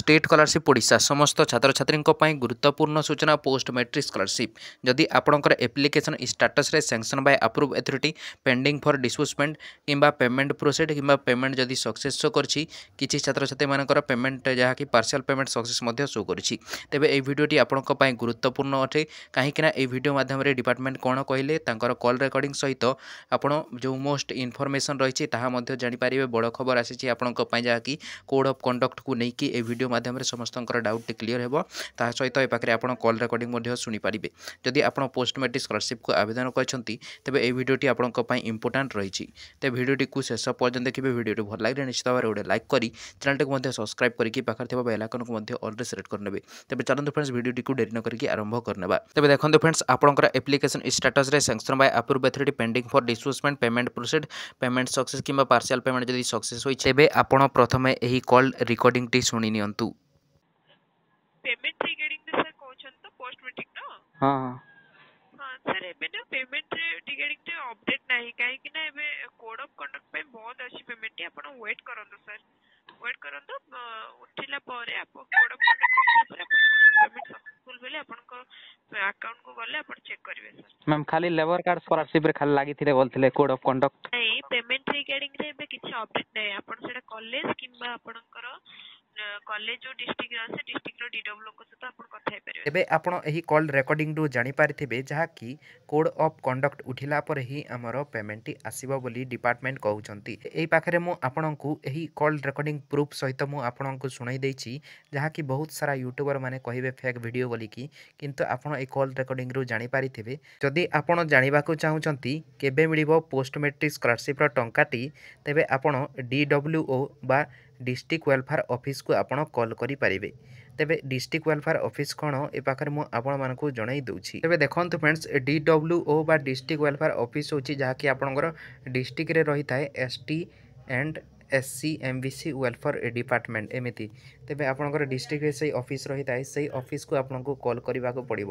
state scholarship Odisha সমস্ত ছাত্রছাত্রী গুরুত্বপূর্ণ সূচনা পোস্ট মেট্রিক স্কলারশিপ যদি আপনার এপ্লিকেসন স্টাটসে sanction by approve authority pending for disbursement কিংবা পেমেন্ট প্রোসেড কিংবা পেমেন্ট যদি সকসেস শো করছি কিছু ছাত্রছাত্রী মানকর পেমেন্ট যা কি পার্সিয়াল পেমেন্ট সকসেস মধ্যে শো করছি তেবে এই ভিডিওটি আপনার গুরুত্বপূর্ণ অটে কিনা এই ভিডিও মাধ্যমে ডিপার্টমেন্ট কোণ কহিলে তাঁর কল রেকর্ডিং সহিত আপনার যে মোস্ট ইনফরমেসন রয়েছে তাহা জাঁপারে বড় খবর আসিছে আপনার যা কি কোড অফ কন্ডক্ট কু নেই এই ভিডিও ভিডিও মাধ্যমে সমস্ত ডাউটটি ক্লিয়ার হব তাহা সহ এ পাখে আপনার কল রেকর্ডিং শুনেপারে যদি আপনার পোস্ট মেট্রিক স্কলারশিপ আবেদন করছেন তবে এই ভিডিওটি আপনার ইম্পর্টাট রয়েছে তো ভিডিওটি শেষ পর্যন্ত দেখবে ভিডিওটি ভাল লাগলে নিশ্চিত ভাবে গোটে লাইক করে চ্যানেলটি সবসক্রাইব করি পাখে থাকা বেল আইকন को अलरे सिलेक्ट करने तेज चलते फ्रेंड्स भिडियो को डेरी नक आरंभ करने तेज देखते फ्रेंड्स आपंकर application status sanction by approve authority pending for disbursement payment proceed payment success कि पार्सीआल पेमेंट जब सक्सेस होते तेज आप प्रथम यही कल रिकर्डिंग शुणी କରନ୍ତୁ ପେମେଣ୍ଟ ରିଗାର୍ଡିଂ ଦ ସାର୍ କହୁଛନ୍ତି ତ ପୋଷ୍ଟ ମେଟ୍ରିକ ର ହଁ ହଁ ସାର୍ ଏବେ ନା ପେମେଣ୍ଟ ରିଗାର୍ଡିଂ ଟେ ଅପଡେଟ୍ ନାହିଁ କାହିଁକି ନା ଏବେ କୋଡ୍ ଅଫ୍ କଣ୍ଡକ୍ଟ ପାଇଁ ବନ୍ଦ ଅଛି ପେମେଣ୍ଟ ଆପଣ ୱେଟ୍ କରନ୍ତୁ ସାର୍ ୱେଟ୍ କରନ୍ତୁ ଉଠିଲା ପରେ ଆପଣ କୋଡ୍ ଅଫ୍ କଣ୍ଡକ୍ଟ ଉଠିଲା ପରେ ଆପଣ ପେମେଣ୍ଟ ସକ୍ସେସଫୁଲ୍ ବୋଲି ଆପଣଙ୍କ ଆକାଉଣ୍ଟ କୁ ଗଲେ ଆପଣ ଚେକ୍ କରିବେ ସାର୍ ମ୍ୟାମ୍ ଖାଲି ଲେବର କାର୍ଡ ସ୍କଲାରସିପ୍ ରେ ଖାଲି ଲାଗିଥିଲେ ବୋଲଥିଲେ କୋଡ୍ ଅଫ୍ କଣ୍ଡକ୍ଟ ନାଇଁ ପେମେଣ୍ଟ ରିଗାର୍ଡିଂ ରେ ଏବେ କିଛି ଅପଡେଟ୍ ନାହିଁ ଆପଣ ସେଟା କଲେଜ କିମ୍ବା ଆପଣଙ୍କର କଲେଜ ଯୋଉ ଡିଷ୍ଟ୍ରିକ୍ଟର ସେ ଡିଷ୍ଟ୍ରିକ୍ଟର ଡିଡବ୍ଲ୍ୟୁ ଲୋକ ସହିତ ଆପଣ କଥା ହେଇପାରିବେ ତେବେ ଆପଣ ଏହି କଲ୍ ରେକର୍ଡିଂରୁ ଜାଣିପାରିଥିବେ ଯାହାକି କୋଡ୍ ଅଫ୍ କଣ୍ଡକ୍ଟ ଉଠିଲା ପରେ ହିଁ ଆମର ପେମେଣ୍ଟଟି ଆସିବ ବୋଲି ଡିପାର୍ଟମେଣ୍ଟ କହୁଛନ୍ତି ଏହି ପାଖରେ ମୁଁ ଆପଣଙ୍କୁ ଏହି କଲ୍ ରେକର୍ଡିଂ ପ୍ରୁଫ୍ ସହିତ ମୁଁ ଆପଣଙ୍କୁ ଶୁଣାଇ ଦେଇଛି ଯାହାକି ବହୁତ ସାରା ୟୁଟ୍ୟୁବର ମାନେ କହିବେ ଫେକ୍ ଭିଡ଼ିଓ ବୋଲିକି କିନ୍ତୁ ଆପଣ ଏହି କଲ୍ ରେକର୍ଡିଂରୁ ଜାଣିପାରିଥିବେ ଯଦି ଆପଣ ଜାଣିବାକୁ ଚାହୁଁଛନ୍ତି କେବେ ମିଳିବ ପୋଷ୍ଟ ମେଟ୍ରିକ୍ ସ୍କଲାରସିପ୍ର ଟଙ୍କାଟି ତେବେ ଆପଣ ଡି ଡବ୍ଲ୍ୟୁ ଓ ବା ডিস্ট্রিক্ট ୱେଲଫେୟାର ଅଫିସକୁ ଆପଣ କଲ୍ କରିପାରିବେ ତେବେ ଡିଷ୍ଟ୍ରିକ୍ଟ ୱେଲଫେୟାର ଅଫିସ୍ କ'ଣ ଏ ପାଖରେ ମୁଁ ଆପଣମାନଙ୍କୁ ଜଣାଇ ଦେଉଛି ତେବେ ଦେଖନ୍ତୁ ଫ୍ରେଣ୍ଡସ୍ ଡି ଡବ୍ଲ୍ୟୁ ଓ ବା ଡିଷ୍ଟ୍ରିକ୍ଟ ୱେଲଫେୟାର ଅଫିସ୍ ହେଉଛି ଯାହାକି ଆପଣଙ୍କର ଡିଷ୍ଟ୍ରିକ୍ଟରେ ରହିଥାଏ S T and S C M B C welfare department ଏମିତି ତେବେ ଆପଣଙ୍କର ଡିଷ୍ଟ୍ରିକ୍ଟରେ ସେଇ ଅଫିସ୍ ରହିଥାଏ ସେଇ ଅଫିସ୍କୁ ଆପଣଙ୍କୁ କଲ୍ କରିବାକୁ ପଡ଼ିବ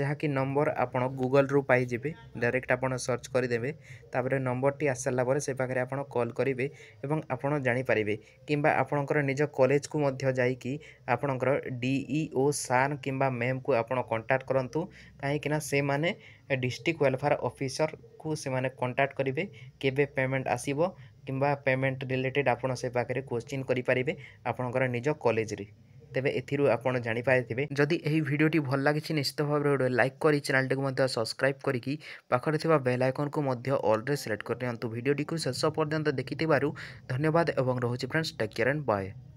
ଯାହାକି ନମ୍ବର ଆପଣ ଗୁଗଲ୍ରୁ ପାଇଯିବେ ଡାଇରେକ୍ଟ ଆପଣ ସର୍ଚ୍ଚ କରିଦେବେ ତାପରେ ନମ୍ବରଟି ଆସିସାରିଲା ପରେ ସେ ପାଖରେ ଆପଣ କଲ୍ କରିବେ ଏବଂ ଆପଣ ଜାଣିପାରିବେ କିମ୍ବା ଆପଣଙ୍କର ନିଜ କଲେଜକୁ ମଧ୍ୟ ଯାଇକି ଆପଣଙ୍କର ଡିଇଓ ସାର୍ କିମ୍ବା ମ୍ୟାମ୍କୁ ଆପଣ କଣ୍ଟାକ୍ଟ କରନ୍ତୁ କାହିଁକିନା ସେମାନେ ଡିଷ୍ଟ୍ରିକ୍ଟ ୱେଲଫେୟାର ଅଫିସରକୁ ସେମାନେ କଣ୍ଟାକ୍ଟ କରିବେ କେବେ ପେମେଣ୍ଟ ଆସିବ কিংবা পেমেন্ট রিলেটেড ଆପଣ ସେ ପାଖରେ କୋଶ୍ଚିନ୍ କରିପାରିବେ ଆପଣଙ୍କର ନିଜ କଲେଜରେ ତେବେ ଏଥିରୁ ଆପଣ ଜାଣିପାରିଥିବେ ଯଦି ଏହି ଭିଡ଼ିଓଟି ଭଲ ଲାଗିଛି ନିଶ୍ଚିତ ଭାବରେ ଗୋଟେ ଲାଇକ୍ କରି ଚ୍ୟାନେଲଟିକୁ ମଧ୍ୟ ସବସ୍କ୍ରାଇବ୍ କରିକି ପାଖରେ ଥିବା ବେଲ୍ ଆଇକନ୍କୁ ମଧ୍ୟ ଅଲ୍ରେ ସିଲେକ୍ଟ କରିନିଅନ୍ତୁ ଭିଡ଼ିଓଟିକୁ ଶେଷ ପର୍ଯ୍ୟନ୍ତ ଦେଖିଥିବାରୁ ଧନ୍ୟବାଦ ଏବଂ ରହୁଛି friends take care and bye